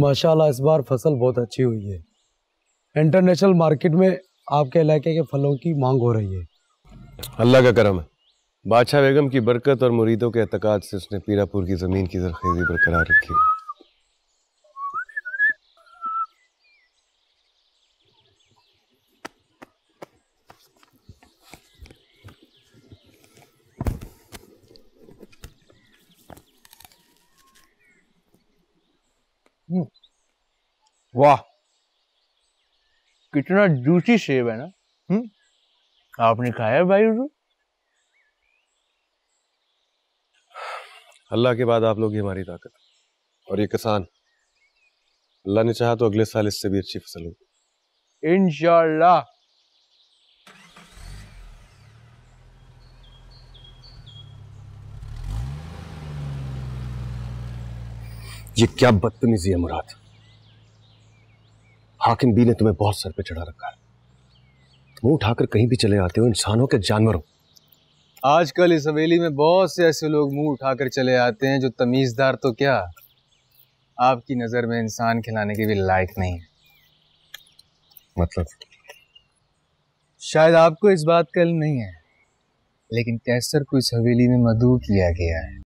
माशाल्लाह इस बार फसल बहुत अच्छी हुई है इंटरनेशनल मार्केट में आपके इलाके के फलों की मांग हो रही है अल्लाह का करम है बादशाह बेगम की बरकत और मुरीदों के एतकाद से उसने पीरापुर की ज़मीन की जरखेज़ी बरकरार रखी है हम्म। वाह कितना जूसी सेब है ना हुँ? हम्म। आपने खाया भाई अल्लाह के बाद आप लोग ही हमारी ताकत और ये किसान अल्लाह ने चाहा तो अगले साल इससे भी अच्छी फसल होगी इनशाला ये क्या बदतमीजी है मुराद हाकिम बी ने तुम्हें बहुत सर पे चढ़ा रखा है मुंह उठाकर कहीं भी चले आते हो इंसानों के जानवरों आजकल इस हवेली में बहुत से ऐसे लोग मुंह उठाकर चले आते हैं जो तमीजदार तो क्या आपकी नजर में इंसान खिलाने के भी लायक नहीं है मतलब शायद आपको इस बात का इल्म नहीं है लेकिन कैसर को इस हवेली में मधु किया गया है